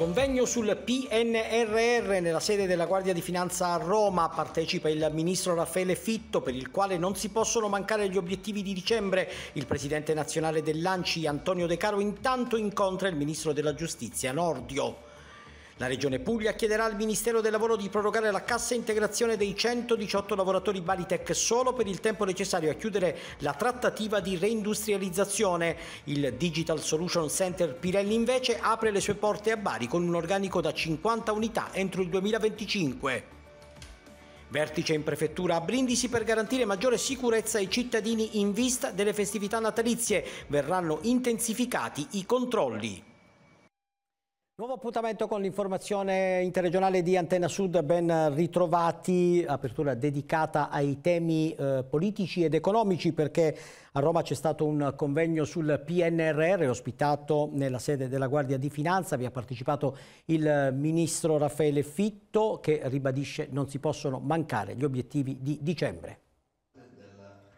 Convegno sul PNRR nella sede della Guardia di Finanza a Roma partecipa il ministro Raffaele Fitto per il quale non si possono mancare gli obiettivi di dicembre. Il presidente nazionale dell'Anci Antonio De Caro intanto incontra il ministro della Giustizia Nordio. La Regione Puglia chiederà al Ministero del Lavoro di prorogare la cassa integrazione dei 118 lavoratori Balitech solo per il tempo necessario a chiudere la trattativa di reindustrializzazione. Il Digital Solution Center Pirelli invece apre le sue porte a Bari con un organico da 50 unità entro il 2025. Vertice in prefettura a Brindisi per garantire maggiore sicurezza ai cittadini in vista delle festività natalizie. Verranno intensificati i controlli. Nuovo appuntamento con l'informazione interregionale di Antena Sud, ben ritrovati, apertura dedicata ai temi eh, politici ed economici perché a Roma c'è stato un convegno sul PNRR ospitato nella sede della Guardia di Finanza, vi ha partecipato il ministro Raffaele Fitto che ribadisce non si possono mancare gli obiettivi di dicembre.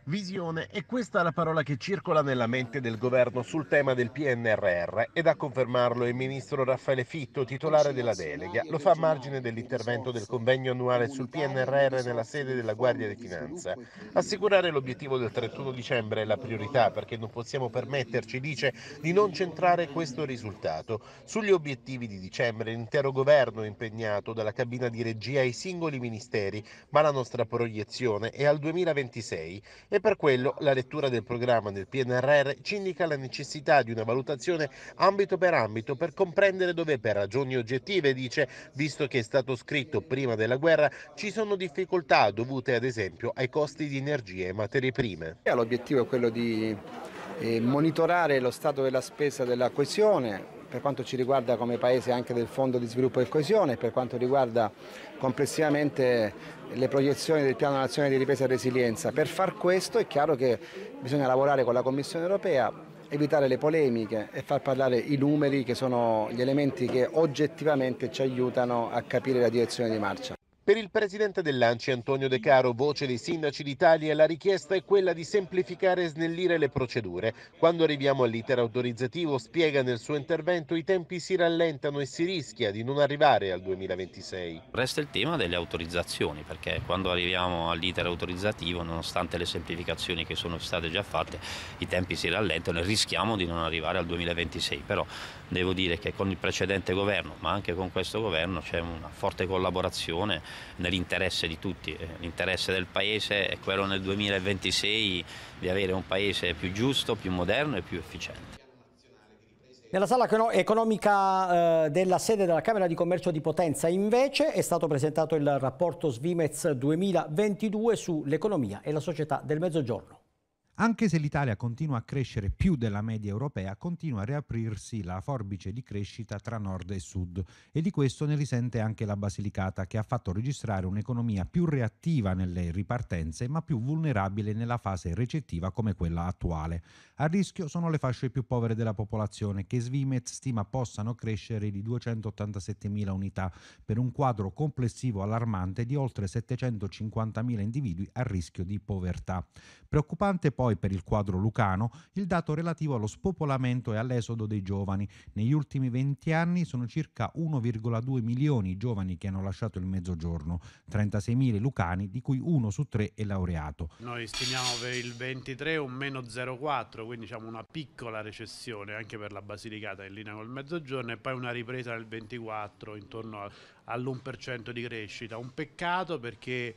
Visione è questa la parola che circola nella mente del governo sul tema del PNRR ed a confermarlo il ministro Raffaele Fitto, titolare della delega. Lo fa a margine dell'intervento del convegno annuale sul PNRR nella sede della Guardia di Finanza. Assicurare l'obiettivo del 31 dicembre è la priorità perché non possiamo permetterci, dice, di non centrare questo risultato. Sugli obiettivi di dicembre l'intero governo è impegnato dalla cabina di regia ai singoli ministeri, ma la nostra proiezione è al 2026 e per quello la lettura del programma del PNRR ci indica la necessità di una valutazione ambito per ambito per comprendere dove per ragioni oggettive, dice, visto che è stato scritto prima della guerra, ci sono difficoltà dovute ad esempio ai costi di energie e materie prime. L'obiettivo è quello di eh, monitorare lo stato della spesa della coesione, per quanto ci riguarda come paese anche del Fondo di sviluppo e coesione, per quanto riguarda complessivamente le proiezioni del Piano Nazionale di Ripresa e Resilienza. Per far questo è chiaro che bisogna lavorare con la Commissione Europea, evitare le polemiche e far parlare i numeri che sono gli elementi che oggettivamente ci aiutano a capire la direzione di marcia. Per il presidente dell'Anci Antonio De Caro, voce dei sindaci d'Italia, la richiesta è quella di semplificare e snellire le procedure. Quando arriviamo all'iter autorizzativo, spiega nel suo intervento, i tempi si rallentano e si rischia di non arrivare al 2026. Resta il tema delle autorizzazioni, perché quando arriviamo all'iter autorizzativo, nonostante le semplificazioni che sono state già fatte, i tempi si rallentano e rischiamo di non arrivare al 2026. Però Devo dire che con il precedente governo, ma anche con questo governo, c'è una forte collaborazione nell'interesse di tutti. Eh, l'interesse del Paese è quello nel 2026 di avere un Paese più giusto, più moderno e più efficiente. Nella sala economica eh, della sede della Camera di Commercio di Potenza invece è stato presentato il rapporto Svimez 2022 sull'economia e la società del Mezzogiorno. Anche se l'Italia continua a crescere più della media europea, continua a riaprirsi la forbice di crescita tra nord e sud e di questo ne risente anche la Basilicata che ha fatto registrare un'economia più reattiva nelle ripartenze ma più vulnerabile nella fase recettiva come quella attuale. A rischio sono le fasce più povere della popolazione che Svimez stima possano crescere di 287.000 unità per un quadro complessivo allarmante di oltre 750.000 individui a rischio di povertà. Preoccupante poi poi per il quadro lucano il dato relativo allo spopolamento e all'esodo dei giovani. Negli ultimi 20 anni sono circa 1,2 milioni i giovani che hanno lasciato il mezzogiorno, 36 mila lucani, di cui uno su tre è laureato. Noi stimiamo per il 23 un meno 0,4, quindi diciamo una piccola recessione anche per la Basilicata in linea col mezzogiorno e poi una ripresa nel 24 intorno all'1% di crescita. Un peccato perché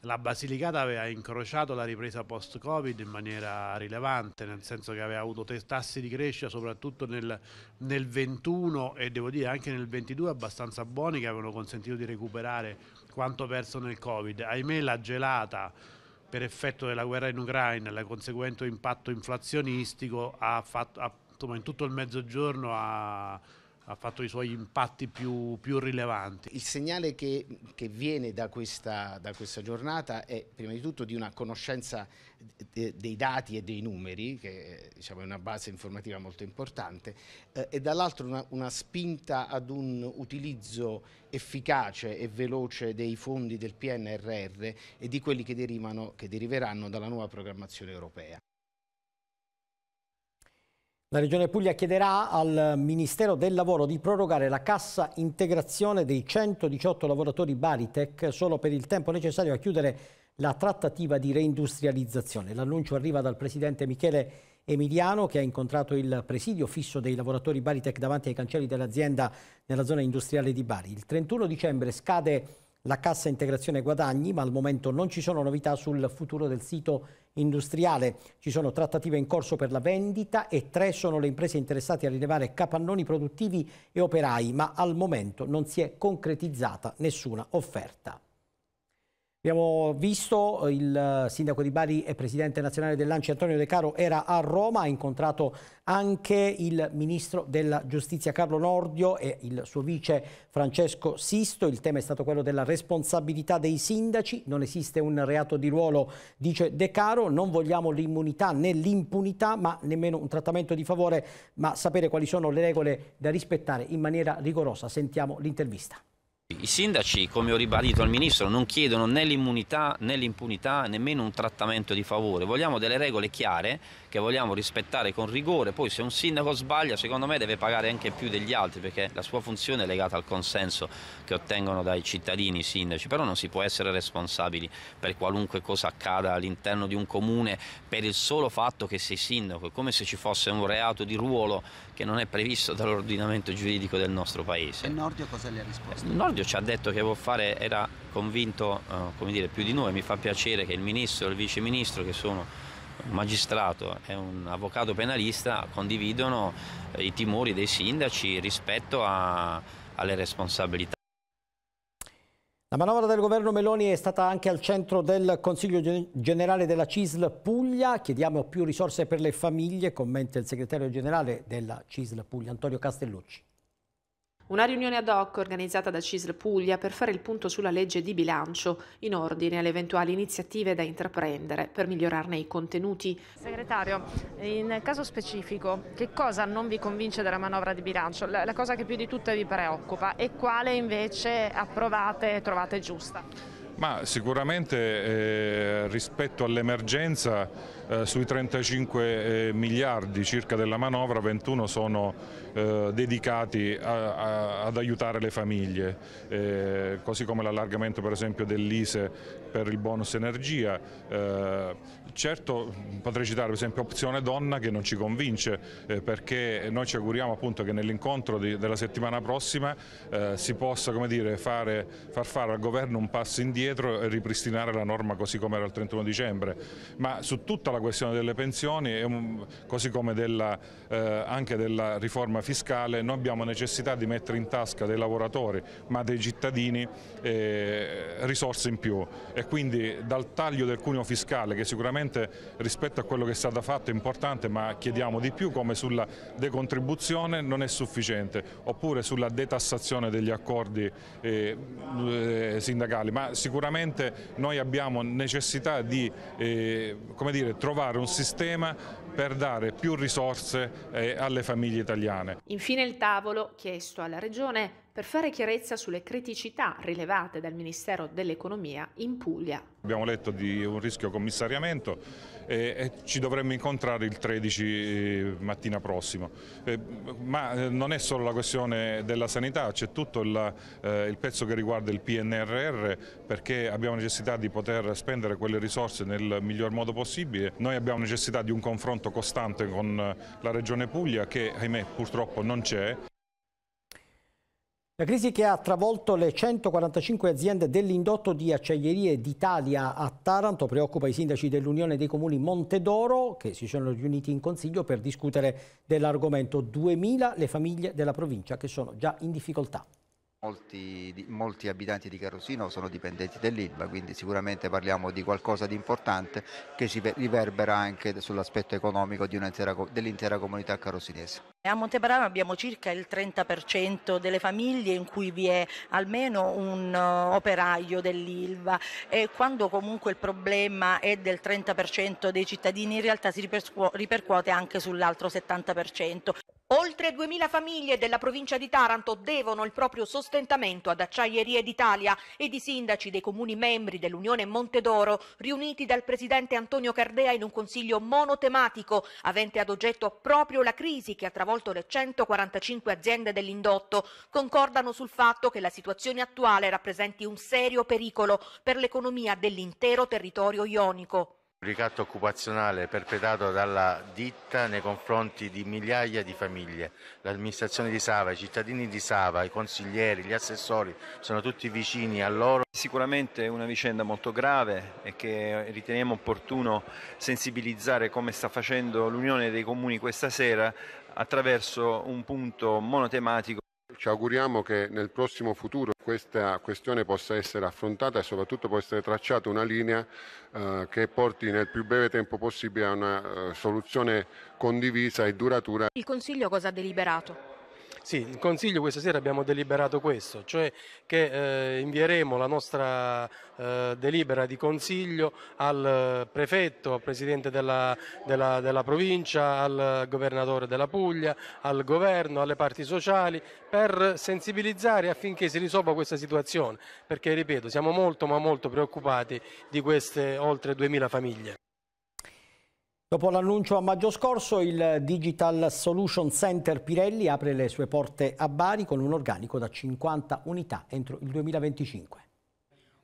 la Basilicata aveva incrociato la ripresa post-Covid in maniera rilevante, nel senso che aveva avuto tassi di crescita soprattutto nel, nel 21 e devo dire anche nel 22 abbastanza buoni che avevano consentito di recuperare quanto perso nel Covid. Ahimè la gelata per effetto della guerra in Ucraina e il conseguente impatto inflazionistico ha fatto, ha, insomma, in tutto il mezzogiorno ha ha fatto i suoi impatti più, più rilevanti. Il segnale che, che viene da questa, da questa, giornata è prima di tutto di una conoscenza de, dei dati e dei numeri, che diciamo, è una base informativa molto importante, eh, e dall'altro una, una spinta ad un utilizzo efficace e veloce dei fondi del PNRR e di quelli che, derivano, che deriveranno dalla nuova programmazione europea. La Regione Puglia chiederà al Ministero del Lavoro di prorogare la cassa integrazione dei 118 lavoratori Baritec solo per il tempo necessario a chiudere la trattativa di reindustrializzazione. L'annuncio arriva dal Presidente Michele Emiliano che ha incontrato il presidio fisso dei lavoratori Baritec davanti ai cancelli dell'azienda nella zona industriale di Bari. Il 31 dicembre scade la cassa integrazione guadagni, ma al momento non ci sono novità sul futuro del sito industriale. Ci sono trattative in corso per la vendita e tre sono le imprese interessate a rilevare capannoni produttivi e operai, ma al momento non si è concretizzata nessuna offerta. Abbiamo visto eh, il eh, sindaco di Bari e presidente nazionale dell'Anci Antonio De Caro era a Roma, ha incontrato anche il ministro della giustizia Carlo Nordio e il suo vice Francesco Sisto. Il tema è stato quello della responsabilità dei sindaci, non esiste un reato di ruolo, dice De Caro, non vogliamo l'immunità né l'impunità ma nemmeno un trattamento di favore, ma sapere quali sono le regole da rispettare in maniera rigorosa. Sentiamo l'intervista. I sindaci, come ho ribadito al Ministro, non chiedono né l'immunità né l'impunità, nemmeno un trattamento di favore. Vogliamo delle regole chiare che vogliamo rispettare con rigore. Poi se un sindaco sbaglia, secondo me deve pagare anche più degli altri, perché la sua funzione è legata al consenso che ottengono dai cittadini i sindaci. Però non si può essere responsabili per qualunque cosa accada all'interno di un comune per il solo fatto che sei sindaco. È come se ci fosse un reato di ruolo che non è previsto dall'ordinamento giuridico del nostro paese. E Nordio cosa le ha risposto? Nordio ci ha detto che fare, era convinto eh, dire, più di noi, mi fa piacere che il ministro e il vice ministro che sono un magistrato e un avvocato penalista condividono eh, i timori dei sindaci rispetto a, alle responsabilità. La manovra del governo Meloni è stata anche al centro del Consiglio generale della CISL Puglia. Chiediamo più risorse per le famiglie, commenta il segretario generale della CISL Puglia, Antonio Castellucci. Una riunione ad hoc organizzata da CISL Puglia per fare il punto sulla legge di bilancio in ordine alle eventuali iniziative da intraprendere per migliorarne i contenuti. Segretario, in caso specifico che cosa non vi convince della manovra di bilancio? La cosa che più di tutte vi preoccupa e quale invece approvate e trovate giusta? Ma sicuramente eh, rispetto all'emergenza eh, sui 35 eh, miliardi circa della manovra 21 sono eh, dedicati a, a, ad aiutare le famiglie, eh, così come l'allargamento per esempio dell'ISE per il bonus energia, eh, Certo potrei citare per esempio Opzione Donna che non ci convince eh, perché noi ci auguriamo appunto che nell'incontro della settimana prossima eh, si possa come dire, fare, far fare al governo un passo indietro e ripristinare la norma così come era il 31 dicembre, ma su tutta la questione delle pensioni un, così come della, eh, anche della riforma fiscale noi abbiamo necessità di mettere in tasca dei lavoratori ma dei cittadini eh, risorse in più e quindi dal taglio del cuneo fiscale che sicuramente sicuramente rispetto a quello che è stato fatto è importante ma chiediamo di più come sulla decontribuzione non è sufficiente oppure sulla detassazione degli accordi eh, eh sindacali ma sicuramente noi abbiamo necessità di eh, dire, trovare un sistema per dare più risorse eh, alle famiglie italiane. Infine il tavolo chiesto alla Regione per fare chiarezza sulle criticità rilevate dal Ministero dell'Economia in Puglia. Abbiamo letto di un rischio commissariamento e, ci dovremmo incontrare il 13 eh, mattina prossimo. Eh, ma eh, non è solo la questione della sanità, c'è tutto il, il pezzo che riguarda il PNRR perché abbiamo necessità di poter spendere quelle risorse nel miglior modo possibile. Noi abbiamo necessità di un confronto costante con la Regione Puglia che ahimè purtroppo non c'è. La crisi che ha travolto le 145 aziende dell'indotto di acciaierie d'Italia a Taranto preoccupa i sindaci dell'Unione dei Comuni Montedoro che si sono riuniti in consiglio per discutere dell'argomento 2000 le famiglie della provincia che sono già in difficoltà. Molti, molti, abitanti di Carosino sono dipendenti dell'ILBA, quindi sicuramente parliamo di qualcosa di importante che si riverbera anche sull'aspetto economico dell'intera comunità carosinese. A Monteparano abbiamo circa il 30% delle famiglie in cui vi è almeno un eh, operaio dell'ILVA e quando comunque il problema è del 30% dei cittadini in realtà si ripercuote anche sull'altro 70%. Oltre 2.000 famiglie della provincia di Taranto devono il proprio sostentamento ad Acciaierie d'Italia ed i sindaci dei comuni membri dell'Unione Montedoro, riuniti dal presidente Antonio Cardea in un consiglio monotematico avente ad oggetto proprio la crisi che ha travolto molto le 145 aziende dell'indotto concordano sul fatto che la situazione attuale rappresenti un serio pericolo per l'economia dell'intero territorio ionico. Il ricatto occupazionale perpetrato dalla ditta nei confronti di migliaia di famiglie. L'amministrazione di Sava, i cittadini di Sava, i consiglieri, gli assessori sono tutti vicini a loro. Sicuramente è una vicenda molto grave e che riteniamo opportuno sensibilizzare come sta facendo l'Unione dei Comuni questa sera attraverso un punto monotematico. Ci auguriamo che nel prossimo futuro questa questione possa essere affrontata e soprattutto possa essere tracciata una linea eh, che porti nel più breve tempo possibile a una eh, soluzione condivisa e duratura. Il Consiglio cosa ha deliberato? Sì, in Consiglio questa sera abbiamo deliberato questo, cioè che eh, invieremo la nostra eh, delibera di Consiglio al eh, Prefetto, al Presidente della, della, della, provincia, al Governatore della Puglia, al Governo, alle parti sociali per sensibilizzare affinché si risolva questa situazione, perché ripeto siamo molto ma molto preoccupati di queste oltre 2000 famiglie. Dopo l'annuncio a maggio scorso, il Digital Solution Center Pirelli apre le sue porte a Bari con un organico da 50 unità entro il 2025.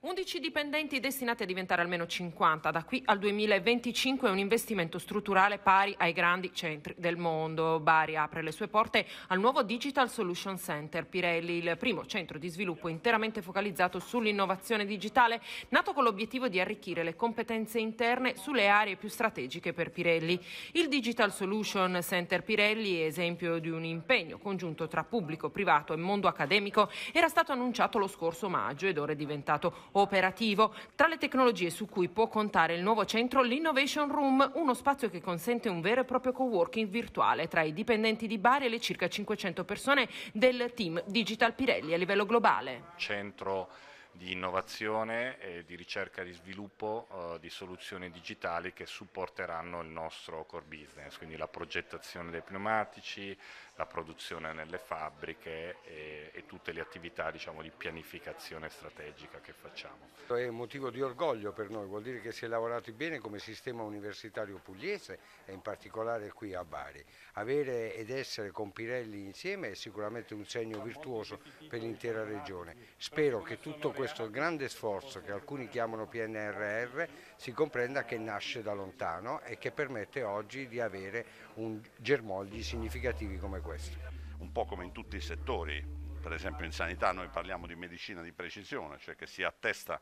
11 dipendenti destinati a diventare almeno 50. Da qui al 2025 è un investimento strutturale pari ai grandi centri del mondo. Bari apre le sue porte al nuovo Digital Solution Center Pirelli, il primo centro di sviluppo interamente focalizzato sull'innovazione digitale, nato con l'obiettivo di arricchire le competenze interne sulle aree più strategiche per Pirelli. Il Digital Solution Center Pirelli è esempio di un impegno congiunto tra pubblico, privato e mondo accademico. Era stato annunciato lo scorso maggio ed ora è diventato operativo. Tra le tecnologie su cui può contare il nuovo centro, l'Innovation Room, uno spazio che consente un vero e proprio co-working virtuale tra i dipendenti di Bari e le circa 500 persone del team Digital Pirelli a livello globale. Centro di innovazione e di ricerca di sviluppo eh, di soluzioni digitali che supporteranno il nostro core business, quindi la progettazione dei pneumatici, la produzione nelle fabbriche e, e tutte le attività diciamo, di pianificazione strategica che facciamo. È un motivo di orgoglio per noi, vuol dire che si è lavorato bene come sistema universitario pugliese e in particolare qui a Bari. Avere ed essere con Pirelli insieme è sicuramente un segno virtuoso per l'intera regione. Spero che tutto questo grande sforzo che alcuni chiamano PNRR si comprenda che nasce da lontano e che permette oggi di avere un germogli significativi come questo questo, un po' come in tutti i settori, per esempio in sanità noi parliamo di medicina di precisione, cioè che si attesta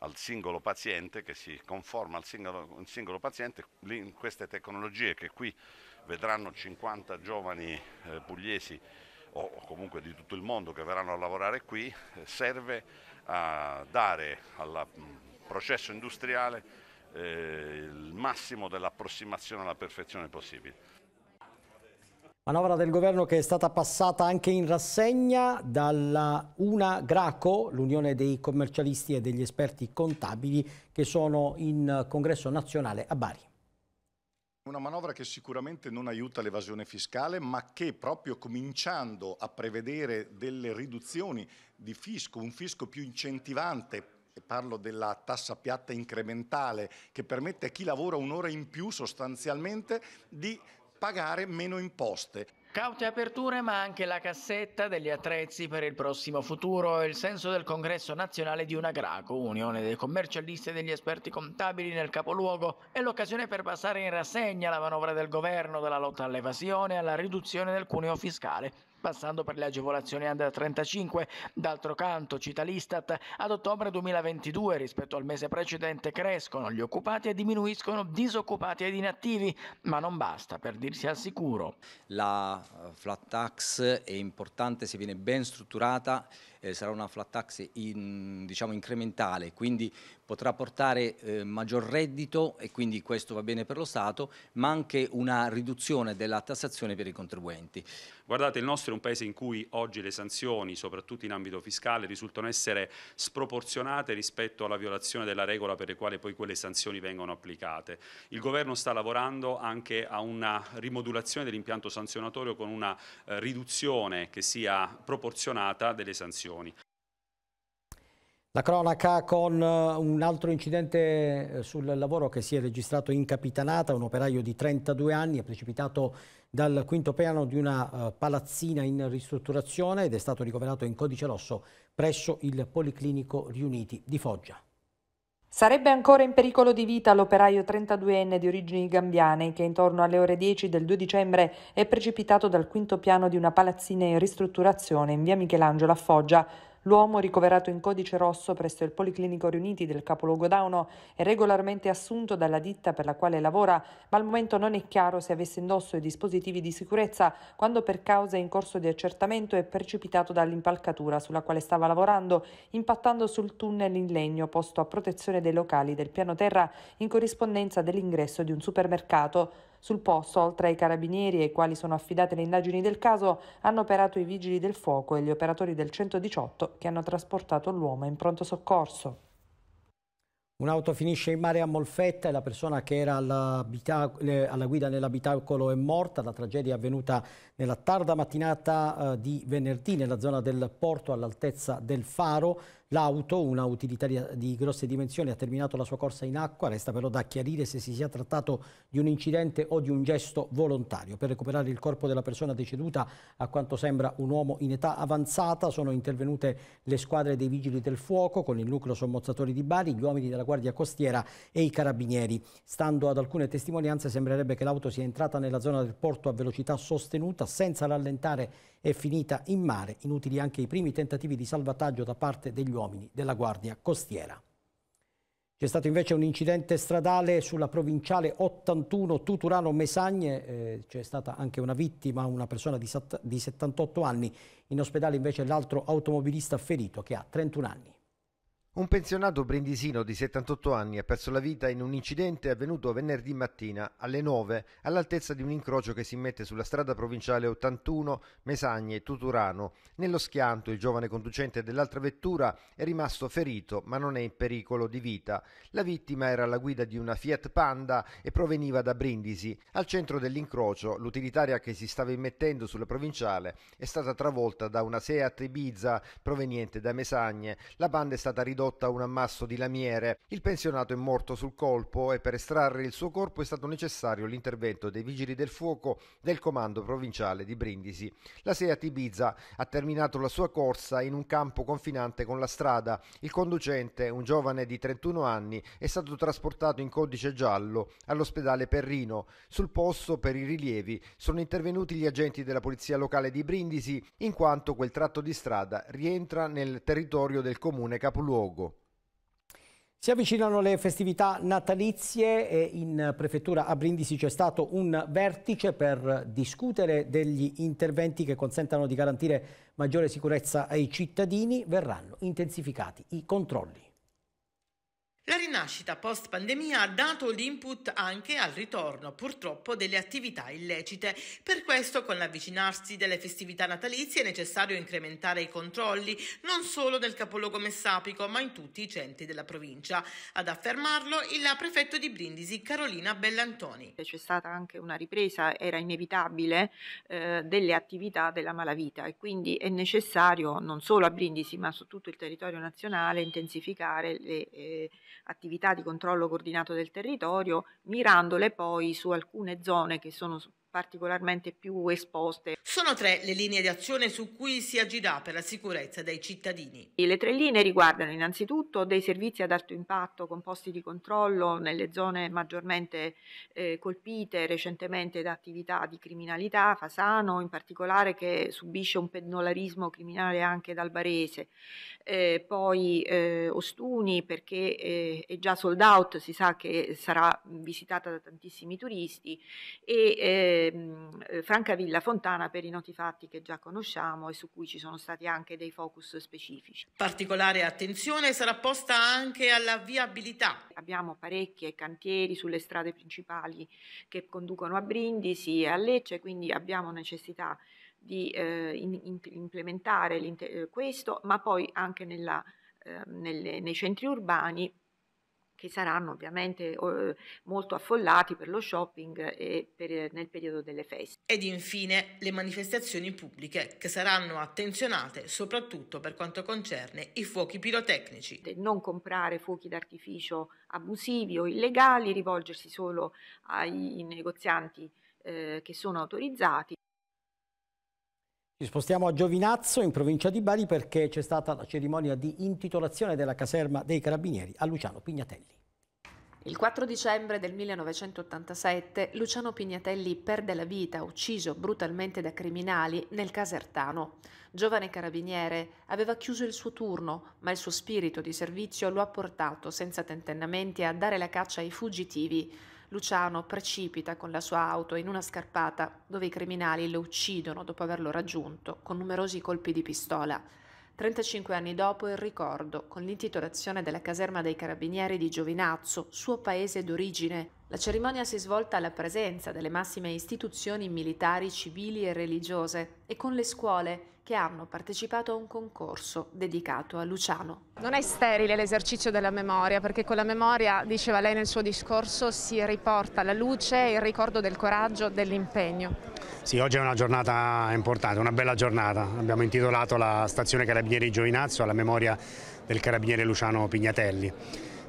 al singolo paziente, che si conforma al singolo, singolo paziente, in queste tecnologie che qui vedranno 50 giovani eh, pugliesi o comunque di tutto il mondo che verranno a lavorare qui, eh, serve a dare al mm, processo industriale eh, il massimo dell'approssimazione alla perfezione possibile. Manovra del governo che è stata passata anche in rassegna dalla Una Graco, l'Unione dei commercialisti e degli esperti contabili che sono in congresso nazionale a Bari. Una manovra che sicuramente non aiuta l'evasione fiscale, ma che proprio cominciando a prevedere delle riduzioni di fisco, un fisco più incentivante, parlo della tassa piatta incrementale, che permette a chi lavora un'ora in più sostanzialmente di pagare meno imposte. Caute aperture ma anche la cassetta degli attrezzi per il prossimo futuro e il senso del congresso nazionale di Unagraco, unione dei commercialisti e degli esperti contabili nel capoluogo, è l'occasione per passare in rassegna la manovra del governo dalla lotta all'evasione e alla riduzione del cuneo fiscale passando per le agevolazioni under 35. D'altro canto, cita l'Istat, ad ottobre 2022 rispetto al mese precedente crescono gli occupati e diminuiscono disoccupati ed inattivi, ma non basta per dirsi al sicuro. La eh, flat tax è importante se viene ben strutturata eh, sarà una flat tax in, diciamo, incrementale, quindi potrà portare eh, maggior reddito e quindi questo va bene per lo Stato, ma anche una riduzione della tassazione per i contribuenti. Guardate, il nostro è un paese in cui oggi le sanzioni, soprattutto in ambito fiscale, risultano essere sproporzionate rispetto alla violazione della regola per le quale poi quelle sanzioni vengono applicate. Il governo sta lavorando anche a una rimodulazione dell'impianto sanzionatorio con una eh, riduzione che sia proporzionata delle sanzioni sanzioni. La cronaca con eh, un altro incidente eh, sul lavoro che si è registrato in Capitanata, un operaio di 32 anni è precipitato dal quinto piano di una eh, palazzina in ristrutturazione ed è stato ricoverato in codice rosso presso il Policlinico Riuniti di Foggia. Sarebbe ancora in pericolo di vita l'operaio 32enne di origini gambiane che intorno alle ore 10 del 2 dicembre è precipitato dal quinto piano di una palazzina in ristrutturazione in via Michelangelo a Foggia. L'uomo, ricoverato in codice rosso presso il Policlinico Riuniti del capoluogo Dauno, è regolarmente assunto dalla ditta per la quale lavora, ma al momento non è chiaro se avesse indosso i dispositivi di sicurezza quando per causa in corso di accertamento è precipitato dall'impalcatura sulla quale stava lavorando, impattando sul tunnel in legno posto a protezione dei locali del piano terra in corrispondenza dell'ingresso di un supermercato. Sul posto, oltre ai carabinieri ai quali sono affidate le indagini del caso, hanno operato i vigili del fuoco e gli operatori del 118 che hanno trasportato l'uomo in pronto soccorso. Un'auto finisce in mare a Molfetta e la persona che era alla, alla guida nell'abitacolo è morta. La tragedia è avvenuta nella tarda mattinata eh, di venerdì nella zona del porto all'altezza del Faro. L'auto, una utilitaria di grosse dimensioni, ha terminato la sua corsa in acqua, resta però da chiarire se si sia trattato di un incidente o di un gesto volontario. Per recuperare il corpo della persona deceduta, a quanto sembra un uomo in età avanzata, sono intervenute le squadre dei Vigili del Fuoco con il nucleo sommozzatori di Bari, gli uomini della Guardia Costiera e i Carabinieri. Stando ad alcune testimonianze sembrerebbe che l'auto sia entrata nella zona del porto a velocità sostenuta senza rallentare è finita in mare. Inutili anche i primi tentativi di salvataggio da parte degli uomini della Guardia Costiera. C'è stato invece un incidente stradale sulla provinciale 81 Tuturano Mesagne, eh, c'è stata anche una vittima, una persona di, di 78 anni, in ospedale invece l'altro automobilista ferito che ha 31 anni. Un pensionato brindisino di 78 anni ha perso la vita in un incidente avvenuto venerdì mattina alle 9 all'altezza di un incrocio che si mette sulla strada provinciale 81 Mesagne-Tuturano. Nello schianto il giovane conducente dell'altra vettura è rimasto ferito ma non è in pericolo di vita. La vittima era alla guida di una Fiat Panda e proveniva da Brindisi. Al centro dell'incrocio l'utilitaria che si stava immettendo sulla provinciale è stata travolta da una Seat Ibiza proveniente da Mesagne. La banda è stata ridotta ridotta a un ammasso di lamiere. Il pensionato è morto sul colpo e per estrarre il suo corpo è stato necessario l'intervento dei vigili del fuoco del comando provinciale di Brindisi. La sera Tibiza ha terminato la sua corsa in un campo confinante con la strada. Il conducente, un giovane di 31 anni, è stato trasportato in codice giallo all'ospedale Perrino. Sul posto, per i rilievi, sono intervenuti gli agenti della polizia locale di Brindisi in quanto quel tratto di strada rientra nel territorio del comune capoluogo luogo. Si avvicinano le festività natalizie e in prefettura a Brindisi c'è stato un vertice per discutere degli interventi che consentano di garantire maggiore sicurezza ai cittadini. Verranno intensificati i controlli. La rinascita post pandemia ha dato l'input anche al ritorno purtroppo delle attività illecite. Per questo con l'avvicinarsi delle festività natalizie è necessario incrementare i controlli non solo nel capoluogo messapico ma in tutti i centri della provincia. Ad affermarlo il prefetto di Brindisi Carolina Bellantoni. C'è stata anche una ripresa, era inevitabile, eh, delle attività della malavita e quindi è necessario non solo a Brindisi ma su tutto il territorio nazionale intensificare le... Eh, attività di controllo coordinato del territorio, mirandole poi su alcune zone che sono particolarmente più esposte. Sono tre le linee di azione su cui si agirà per la sicurezza dei cittadini. le tre linee riguardano innanzitutto dei servizi ad alto impatto con posti di controllo nelle zone maggiormente eh, colpite recentemente da attività di criminalità, Fasano in particolare che subisce un pendolarismo criminale anche dal Barese, eh, poi eh, Ostuni perché eh, è già sold out, si sa che sarà visitata da tantissimi turisti e eh, eh, eh, Francavilla Fontana per i noti fatti che già conosciamo e su cui ci sono stati anche dei focus specifici. Particolare attenzione sarà posta anche alla viabilità. Abbiamo parecchi cantieri sulle strade principali che conducono a Brindisi e a Lecce, quindi abbiamo necessità di eh, in, in, implementare eh, questo, ma poi anche nella, eh, nelle, nei centri urbani che saranno ovviamente eh, molto affollati per lo shopping e per, eh, nel periodo delle feste. Ed infine le manifestazioni pubbliche che saranno attenzionate soprattutto per quanto concerne i fuochi pirotecnici. Non comprare fuochi d'artificio abusivi o illegali, rivolgersi solo ai negozianti eh, che sono autorizzati. Ci spostiamo a Giovinazzo, in provincia di Bari, perché c'è stata la cerimonia di intitolazione della caserma dei Carabinieri a Luciano Pignatelli. Il 4 dicembre del 1987 Luciano Pignatelli perde la vita, ucciso brutalmente da criminali, nel Casertano. Giovane carabiniere, aveva chiuso il suo turno, ma il suo spirito di servizio lo ha portato, senza tentennamenti, a dare la caccia ai fuggitivi. Luciano precipita con la sua auto in una scarpata dove i criminali lo uccidono dopo averlo raggiunto con numerosi colpi di pistola. 35 anni dopo il ricordo, con l'intitolazione della caserma dei carabinieri di Giovinazzo, suo paese d'origine. La cerimonia si è svolta alla presenza delle massime istituzioni militari, civili e religiose e con le scuole, che hanno partecipato a un concorso dedicato a Luciano. Non è sterile l'esercizio della memoria, perché con la memoria, diceva lei nel suo discorso, si riporta la luce e il ricordo del coraggio, dell'impegno. Sì, oggi è una giornata importante, una bella giornata. Abbiamo intitolato la stazione Carabinieri Giovinazzo alla memoria del carabiniere Luciano Pignatelli.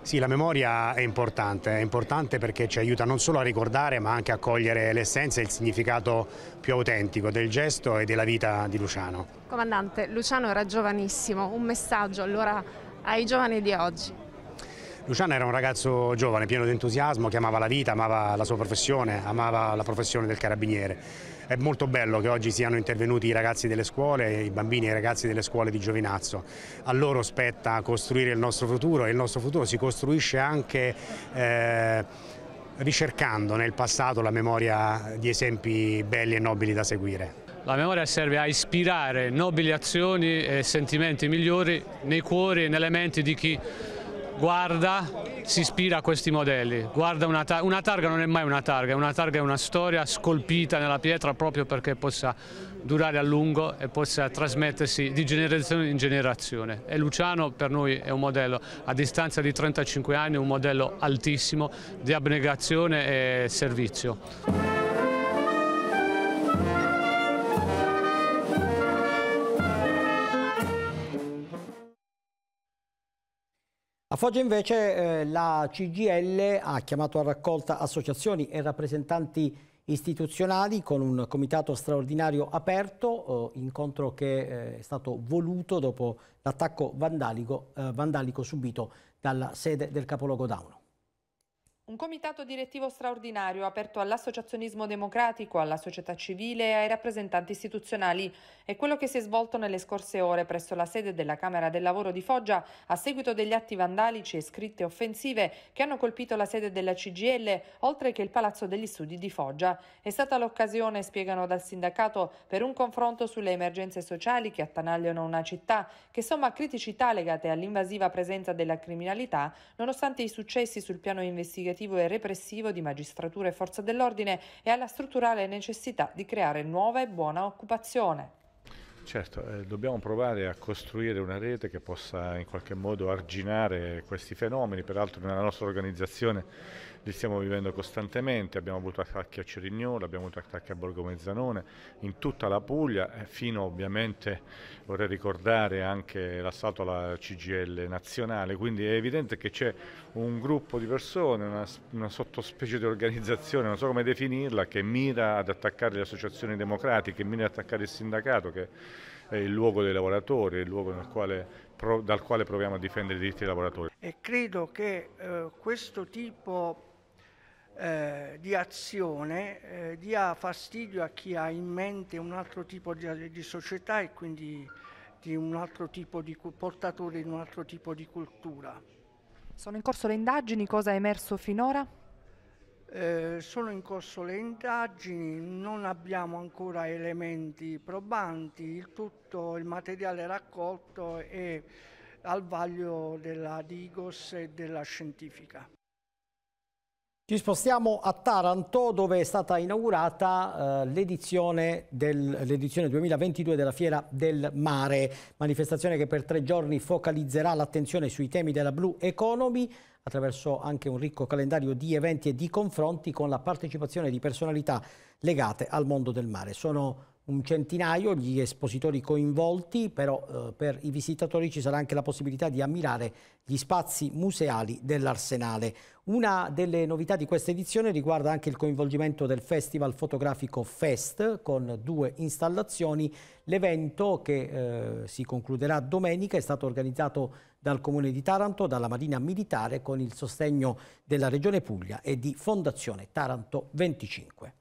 Sì, la memoria è importante, è importante perché ci aiuta non solo a ricordare ma anche a cogliere l'essenza e il significato più autentico del gesto e della vita di Luciano. Comandante, Luciano era giovanissimo, un messaggio allora ai giovani di oggi. Luciano era un ragazzo giovane, pieno di entusiasmo, che amava la vita, amava la sua professione, amava la professione del carabiniere è molto bello che oggi siano intervenuti i ragazzi delle scuole, i bambini e i ragazzi delle scuole di Giovinazzo. A loro spetta costruire il nostro futuro e il nostro futuro si costruisce anche... Eh, ricercando nel passato la memoria di esempi belli e nobili da seguire. La memoria serve a ispirare nobili azioni e sentimenti migliori nei cuori e nelle menti di chi guarda, si ispira a questi modelli, guarda una, tar una targa non è mai una targa, una targa è una storia scolpita nella pietra proprio perché possa durare a lungo e possa trasmettersi di generazione in generazione e Luciano per noi è un modello a distanza di 35 anni, un modello altissimo di abnegazione e servizio. A Foggia invece eh, la CGL ha chiamato a raccolta associazioni e rappresentanti istituzionali con un comitato straordinario aperto, eh, incontro che eh, è stato voluto dopo l'attacco vandalico, eh, vandalico subito dalla sede del capoluogo Dauno. Un comitato direttivo straordinario aperto all'associazionismo democratico, alla società civile e ai rappresentanti istituzionali è quello che si è svolto nelle scorse ore presso la sede della Camera del Lavoro di Foggia a seguito degli atti vandalici e scritte offensive che hanno colpito la sede della CGL oltre che il Palazzo degli Studi di Foggia. È stata l'occasione, spiegano dal sindacato, per un confronto sulle emergenze sociali che attanagliano una città che somma criticità legate all'invasiva presenza della criminalità nonostante i successi sul piano investigativo amministrativo e repressivo di magistratura e forza dell'ordine e alla strutturale necessità di creare nuova e buona occupazione. Certo, eh, dobbiamo provare a costruire una rete che possa in qualche modo arginare questi fenomeni, peraltro nella nostra organizzazione li stiamo vivendo costantemente, abbiamo avuto attacchi a Cerignola, abbiamo avuto attacchi a Borgo Mezzanone, in tutta la Puglia, fino ovviamente vorrei ricordare anche l'assalto alla CGL nazionale, quindi è evidente che c'è un gruppo di persone, una, una sottospecie di organizzazione, non so come definirla, che mira ad attaccare le associazioni democratiche, mira ad attaccare il sindacato che è il luogo dei lavoratori, è il luogo quale, dal quale proviamo a difendere i diritti dei lavoratori. E credo che eh, questo tipo eh, di azione eh, dia fastidio a chi ha in mente un altro tipo di, di società e quindi di un altro tipo di portatore di un altro tipo di cultura. Sono in corso le indagini, cosa è emerso finora? Eh, sono in corso le indagini, non abbiamo ancora elementi probanti, il tutto il materiale raccolto è al vaglio della Digos e della scientifica. Ci spostiamo a Taranto dove è stata inaugurata eh, l'edizione 2022 della Fiera del Mare, manifestazione che per tre giorni focalizzerà l'attenzione sui temi della Blue Economy attraverso anche un ricco calendario di eventi e di confronti con la partecipazione di personalità legate al mondo del mare. Sono un centinaio gli espositori coinvolti, però eh, per i visitatori ci sarà anche la possibilità di ammirare gli spazi museali dell'Arsenale. Una delle novità di questa edizione riguarda anche il coinvolgimento del Festival Fotografico Fest con due installazioni. L'evento che eh, si concluderà domenica è stato organizzato dal Comune di Taranto, dalla Marina Militare con il sostegno della Regione Puglia e di Fondazione Taranto 25.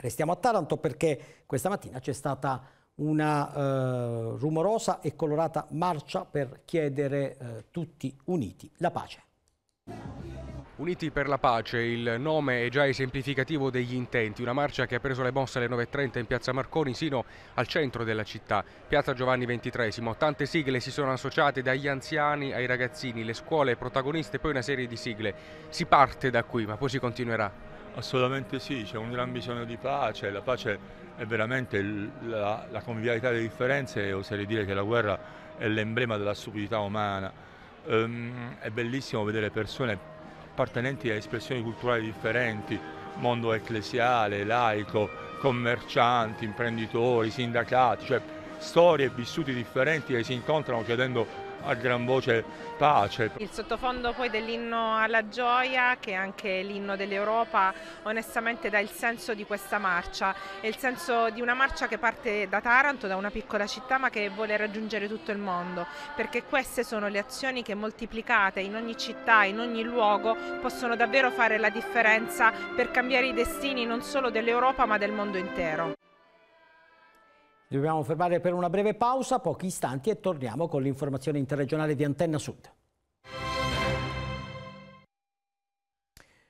Restiamo a Taranto perché questa mattina c'è stata una eh, rumorosa e colorata marcia per chiedere eh, tutti uniti la pace. Uniti per la pace, il nome è già esemplificativo degli intenti, una marcia che ha preso le mosse alle 9.30 in piazza Marconi sino al centro della città, piazza Giovanni XXIII. Tante sigle si sono associate dagli anziani ai ragazzini, le scuole protagoniste e poi una serie di sigle. Si parte da qui ma poi si continuerà. Assolutamente sì, c'è un gran bisogno di pace, la pace è veramente la, la convivialità delle differenze e oserei dire che la guerra è l'emblema della stupidità umana. Um, è bellissimo vedere persone appartenenti a espressioni culturali differenti, mondo ecclesiale, laico, commercianti, imprenditori, sindacati, cioè storie e vissuti differenti che si incontrano chiedendo a gran voce pace. Il sottofondo poi dell'inno alla gioia, che è anche l'inno dell'Europa, onestamente dà il senso di questa marcia, è il senso di una marcia che parte da Taranto, da una piccola città, ma che vuole raggiungere tutto il mondo, perché queste sono le azioni che moltiplicate in ogni città, in ogni luogo, possono davvero fare la differenza per cambiare i destini non solo dell'Europa ma del mondo intero. Ci Dobbiamo fermare per una breve pausa, pochi istanti e torniamo con l'informazione interregionale di Antenna Sud.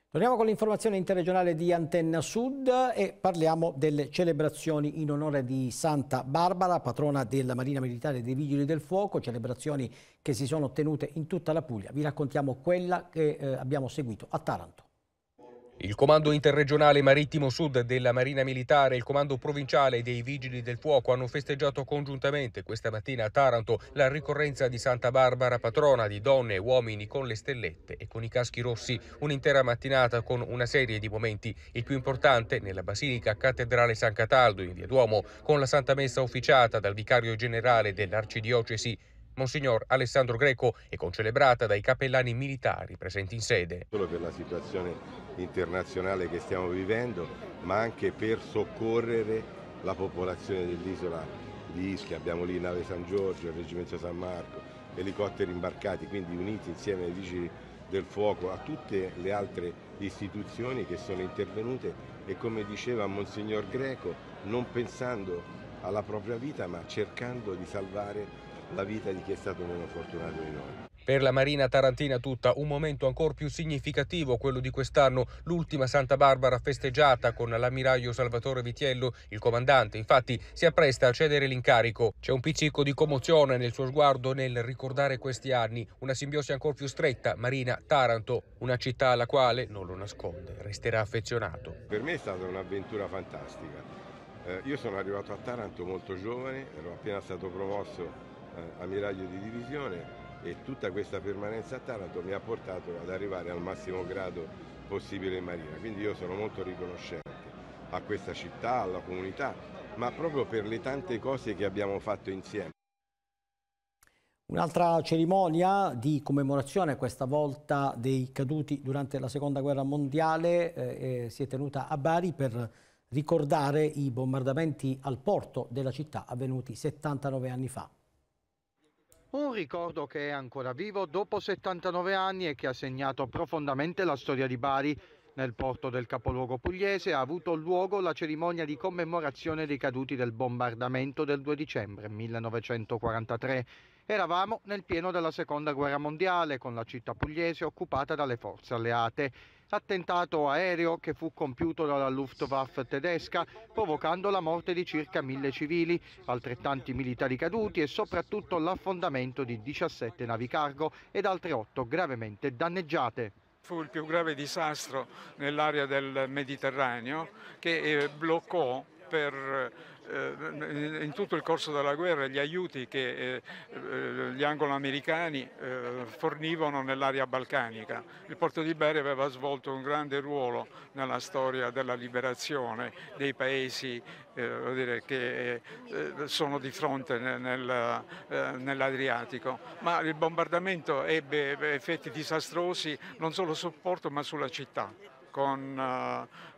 Torniamo con l'informazione interregionale di Antenna Sud e parliamo delle celebrazioni in onore di Santa Barbara, patrona della Marina Militare dei Vigili del Fuoco, celebrazioni che si sono tenute in tutta la Puglia. Vi raccontiamo quella che eh, abbiamo seguito a Taranto. Il Comando interregionale marittimo sud della Marina Militare e il Comando provinciale dei Vigili del Fuoco hanno festeggiato congiuntamente questa mattina a Taranto la ricorrenza di Santa Barbara, patrona di donne e uomini con le stellette e con i caschi rossi, un'intera mattinata con una serie di momenti, il più importante nella Basilica Cattedrale San Cataldo in Via Duomo, con la Santa Messa officiata dal Vicario Generale dell'Arcidiocesi Monsignor Alessandro Greco è concelebrata dai capellani militari presenti in sede. Solo per la situazione internazionale che stiamo vivendo, ma anche per soccorrere la popolazione dell'isola di Ischia. Abbiamo lì nave San Giorgio, il reggimento San Marco, elicotteri imbarcati, quindi uniti insieme ai vigili del fuoco, a tutte le altre istituzioni che sono intervenute e come diceva Monsignor Greco, non pensando alla propria vita ma cercando di salvare la vita di chi è stato meno fortunato di noi. Per la Marina Tarantina tutta un momento ancora più significativo quello di quest'anno, l'ultima Santa Barbara festeggiata con l'ammiraglio Salvatore Vitiello, il comandante infatti si appresta a cedere l'incarico. C'è un pizzico di commozione nel suo sguardo nel ricordare questi anni, una simbiosi ancora più stretta, Marina Taranto, una città alla quale, non lo nasconde, resterà affezionato. Per me è stata un'avventura fantastica. Eh, io sono arrivato a Taranto molto giovane, ero appena stato promosso eh, ammiraglio di divisione e tutta questa permanenza a Taranto mi ha portato ad arrivare al massimo grado possibile in Marina. Quindi io sono molto riconoscente a questa città, alla comunità, ma proprio per le tante cose che abbiamo fatto insieme. Un'altra cerimonia di commemorazione, questa volta dei caduti durante la Seconda Guerra Mondiale, eh, eh si è tenuta a Bari per ricordare i bombardamenti al porto della città avvenuti 79 anni fa. Un ricordo che è ancora vivo dopo 79 anni e che ha segnato profondamente la storia di Bari. Nel porto del capoluogo pugliese ha avuto luogo la cerimonia di commemorazione dei caduti del bombardamento del 2 dicembre 1943. Eravamo nel pieno della seconda guerra mondiale con la città pugliese occupata dalle forze alleate attentato aereo che fu compiuto dalla Luftwaffe tedesca, provocando la morte di circa mille civili, altrettanti militari caduti e soprattutto l'affondamento di 17 navi cargo ed altre 8 gravemente danneggiate. Fu il più grave disastro nell'area del Mediterraneo che eh, bloccò per eh, in tutto il corso della guerra gli aiuti che eh, eh, gli anglo-americani fornivano nell'area balcanica. Il porto di Beria aveva svolto un grande ruolo nella storia della liberazione dei paesi dire, che sono di fronte nel, nell'Adriatico, ma il bombardamento ebbe effetti disastrosi non solo sul porto ma sulla città con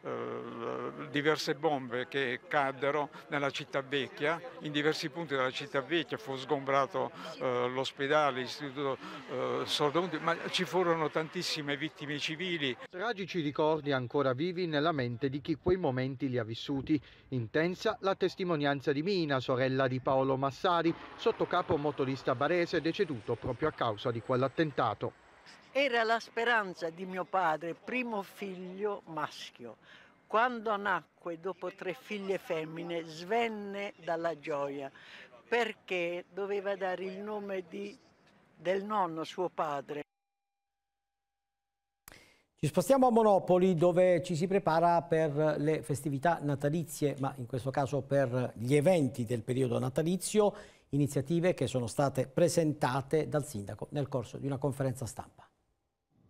eh, eh, diverse bombe che caddero nella città vecchia, in diversi punti della città vecchia fu sgombrato eh, l'ospedale, l'istituto eh, Sordomuti, ma ci furono tantissime vittime civili. Tragici ricordi ancora vivi nella mente di chi quei momenti li ha vissuti. Intensa la testimonianza di Mina, sorella di Paolo Massari, sottocapo motorista barese deceduto proprio a causa di quell'attentato. Era la speranza di mio padre, primo figlio maschio. Quando nacque, dopo tre figlie femmine, svenne dalla gioia perché doveva dare il nome di, del nonno, suo padre. Ci spostiamo a Monopoli dove ci si prepara per le festività natalizie, ma in questo caso per gli eventi del periodo natalizio, iniziative che sono state presentate dal sindaco nel corso di una conferenza stampa.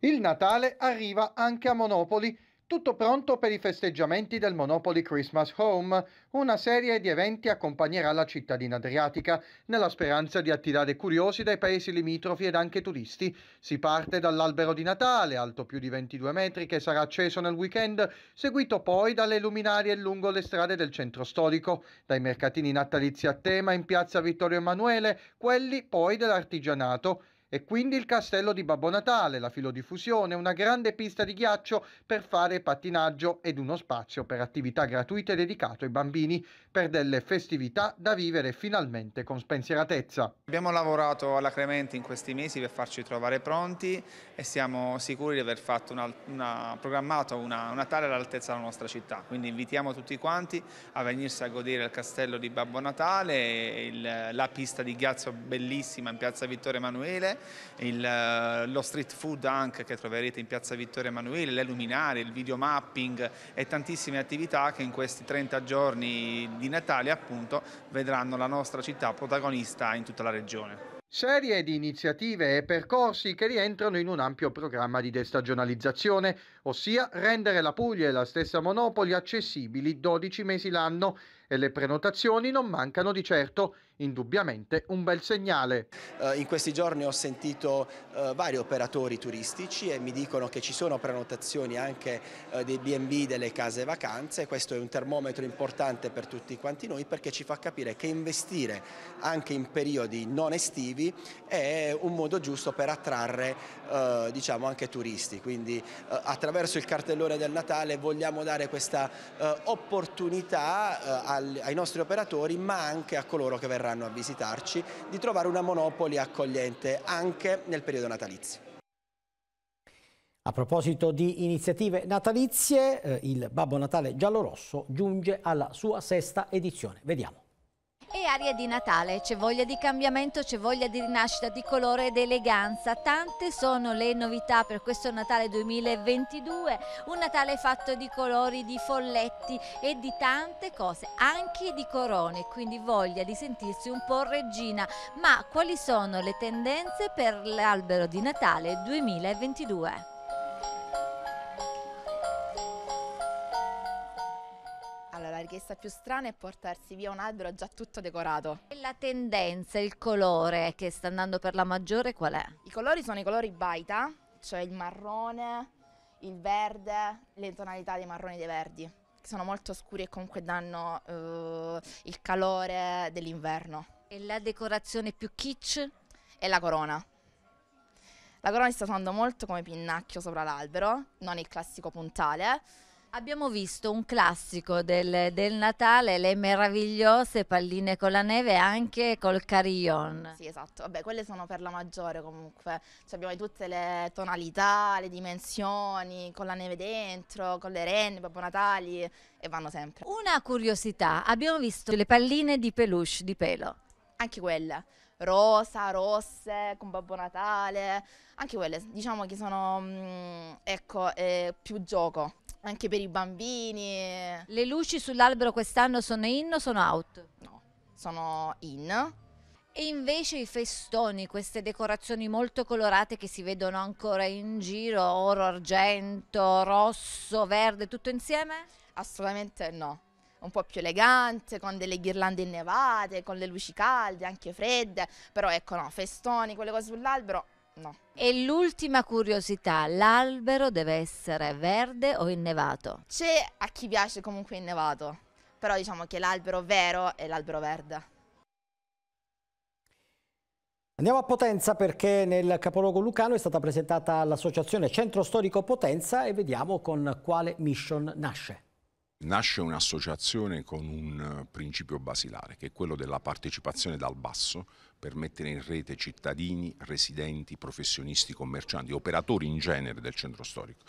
Il Natale arriva anche a Monopoli, tutto pronto per i festeggiamenti del Monopoli Christmas Home. Una serie di eventi accompagnerà la cittadina adriatica, nella speranza di attirare curiosi dai paesi limitrofi ed anche turisti. Si parte dall'albero di Natale, alto più di 22 metri, che sarà acceso nel weekend, seguito poi dalle luminarie lungo le strade del centro storico, dai mercatini natalizi a tema in piazza Vittorio Emanuele, quelli poi dell'artigianato e quindi il castello di Babbo Natale, la filodiffusione, una grande pista di ghiaccio per fare pattinaggio ed uno spazio per attività gratuite dedicato ai bambini per delle festività da vivere finalmente con spensieratezza. Abbiamo lavorato alla Cremente in questi mesi per farci trovare pronti e siamo sicuri di aver una, una, programmato una, una tale all'altezza della nostra città, quindi invitiamo tutti quanti a venirsi a godere il castello di Babbo Natale, il, la pista di ghiaccio bellissima in piazza Vittorio Emanuele il, eh, lo street food anche che troverete in piazza Vittorio Emanuele, le luminarie, il videomapping e tantissime attività che in questi 30 giorni di Natale appunto vedranno la nostra città protagonista in tutta la regione. Serie di iniziative e percorsi che rientrano in un ampio programma di destagionalizzazione ossia rendere la Puglia e la stessa Monopoli accessibili 12 mesi l'anno e le prenotazioni non mancano di certo, indubbiamente un bel segnale. Eh, in questi giorni ho sentito eh, vari operatori turistici e mi dicono che ci sono prenotazioni anche eh, dei B&B, delle case vacanze, questo è un termometro importante per tutti quanti noi perché ci fa capire che investire anche in periodi non estivi è un modo giusto per attrarre diciamo anche turisti, quindi attraverso attraverso il cartellone del Natale vogliamo dare questa eh, opportunità eh, al, ai nostri operatori ma anche a coloro che verranno a visitarci di trovare una Monopoli accogliente anche nel periodo natalizio. A proposito di iniziative natalizie, eh, il Babbo Natale giallo-rosso giunge alla sua sesta edizione. Vediamo. E aria di Natale, c'è voglia di cambiamento, c'è voglia di rinascita, di colore ed eleganza. Tante sono le novità per questo Natale 2022, un Natale fatto di colori, di folletti e di tante cose, anche di corone, quindi voglia di sentirsi un po' regina. Ma quali sono le tendenze per l'albero di Natale 2022? richiesta più strana è portarsi via un albero già tutto decorato. E la tendenza, il colore che sta andando per la maggiore qual è? I colori sono i colori baita, cioè il marrone, il verde, le tonalità dei marroni e dei verdi, che sono molto scuri e comunque danno uh, il calore dell'inverno. E la decorazione più kitsch? È la corona. La corona si sta usando molto come pinnacchio sopra l'albero, non il classico puntale, Abbiamo visto un classico del, del, Natale, le meravigliose palline con la neve anche col carillon. Sì, esatto. Vabbè, quelle sono per la maggiore comunque. Cioè, abbiamo tutte le tonalità, le dimensioni, con la neve dentro, con le renne, Babbo Natali e vanno sempre. Una curiosità, abbiamo visto le palline di peluche di pelo. Anche quelle rosa, rosse, con Babbo Natale, anche quelle diciamo che sono mm, ecco, eh, più gioco anche per i bambini. Eh. Le luci sull'albero quest'anno sono in o sono out? No, sono in. E invece i festoni, queste decorazioni molto colorate che si vedono ancora in giro, oro, argento, rosso, verde, tutto insieme? Assolutamente no. Un po' più elegante, con delle ghirlande innevate, con le luci calde, anche fredde. Però ecco no, festoni, quelle cose sull'albero, No. E l'ultima curiosità, l'albero deve essere verde o innevato? C'è a chi piace comunque innevato, però diciamo che l'albero vero è l'albero verde. Andiamo a Potenza perché nel capoluogo lucano è stata presentata l'associazione Centro Storico Potenza e vediamo con quale mission nasce. Nasce un'associazione con un eh, principio basilare che è quello della partecipazione dal basso per mettere in rete cittadini, residenti, professionisti, commercianti, operatori in genere del centro storico,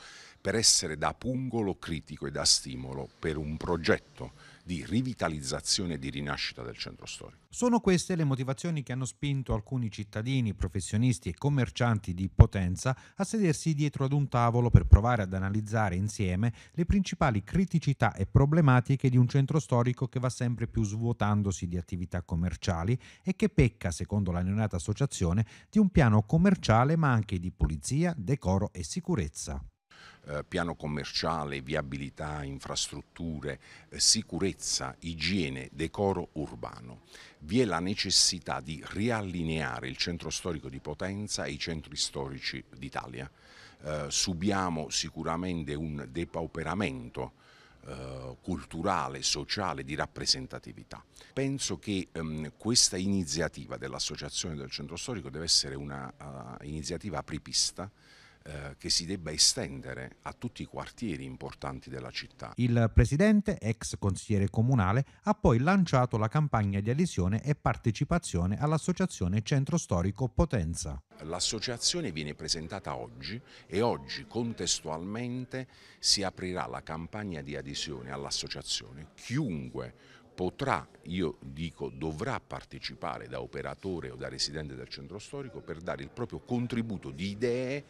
per essere da pungolo critico e da stimolo per un progetto di rivitalizzazione e di rinascita del centro storico. Sono queste le motivazioni che hanno spinto alcuni cittadini, professionisti e commercianti di Potenza a sedersi dietro ad un tavolo per provare ad analizzare insieme le principali criticità e problematiche di un centro storico che va sempre più svuotandosi di attività commerciali e che pecca, secondo la neonata associazione, di un piano commerciale ma anche di pulizia, decoro e sicurezza. Eh, piano commerciale, viabilità, infrastrutture, eh, sicurezza, igiene, decoro urbano. Vi è la necessità di riallineare il centro storico di Potenza e i centri storici d'Italia. Eh, subiamo sicuramente un depauperamento eh, culturale, sociale, di rappresentatività. Penso che um, questa iniziativa dell'Associazione del Centro Storico deve essere un'iniziativa uh, apripista eh, che si debba estendere a tutti i quartieri importanti della città. Il presidente, ex consigliere comunale, ha poi lanciato la campagna di adesione e partecipazione all'associazione Centro Storico Potenza. L'associazione viene presentata oggi e oggi contestualmente si aprirà la campagna di adesione all'associazione. Chiunque potrà, io dico dovrà partecipare da operatore o da residente del centro storico per dare il proprio contributo di idee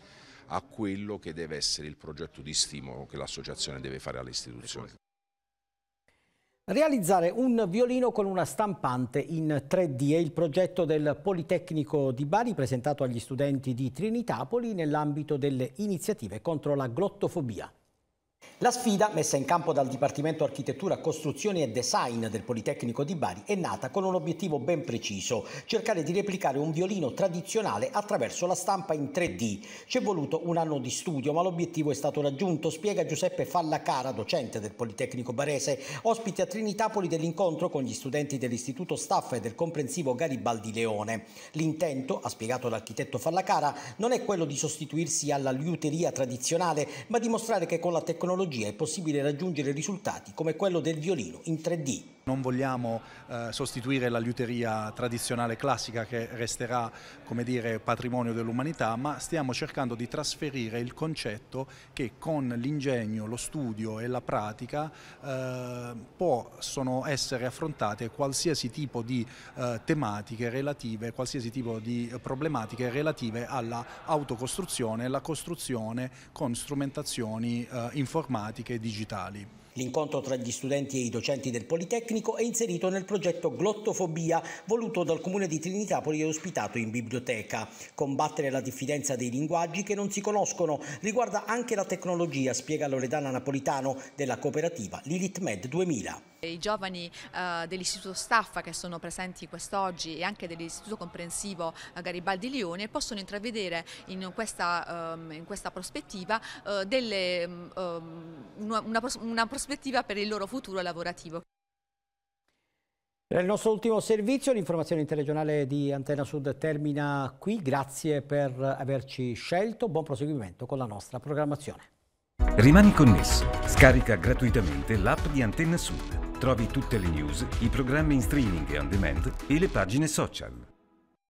a quello che deve essere il progetto di stimolo che l'associazione deve fare alle istituzioni. Realizzare un violino con una stampante in 3D è il progetto del Politecnico di Bari presentato agli studenti di Trinitapoli nell'ambito delle iniziative contro la glottofobia. La sfida, messa in campo dal Dipartimento Architettura, Costruzioni e Design del Politecnico di Bari, è nata con un obiettivo ben preciso, cercare di replicare un violino tradizionale attraverso la stampa in 3D. Ci è voluto un anno di studio, ma l'obiettivo è stato raggiunto, spiega Giuseppe Fallacara, docente del Politecnico Barese, ospite a Trinitapoli dell'incontro con gli studenti dell'Istituto Staff e del Comprensivo Garibaldi Leone. L'intento, ha spiegato l'architetto Fallacara, non è quello di sostituirsi alla liuteria tradizionale, ma dimostrare che con la tecnologia tecnologia è possibile raggiungere risultati come quello del violino in 3D, non vogliamo eh, sostituire la liuteria tradizionale classica che resterà dire, patrimonio dell'umanità, ma stiamo cercando di trasferire il concetto che con l'ingegno, lo studio e la pratica eh, possono essere affrontate qualsiasi tipo di eh, tematiche relative, qualsiasi tipo di problematiche relative alla autocostruzione e alla costruzione con strumentazioni eh, informatiche e digitali. L'incontro tra gli studenti e i docenti del Politecnico è inserito nel progetto Glottofobia, voluto dal Comune di Trinitapoli e ospitato in biblioteca. Combattere la diffidenza dei linguaggi che non si conoscono riguarda anche la tecnologia, spiega Loredana Napolitano della cooperativa Lilith Med 2000. I giovani eh, dell'Istituto Staffa che sono presenti quest'oggi e anche dell'Istituto Comprensivo eh, Garibaldi Lione possono intravedere in questa, um, in questa prospettiva uh, delle, um, una, una prospettiva per il loro futuro lavorativo. Il nostro ultimo servizio, l'informazione interregionale di Antena Sud termina qui. Grazie per averci scelto. Buon proseguimento con la nostra programmazione. Rimani connesso. Scarica gratuitamente l'app di Antenna Sud. Trovi tutte le news, i programmi in streaming e on demand e le pagine social.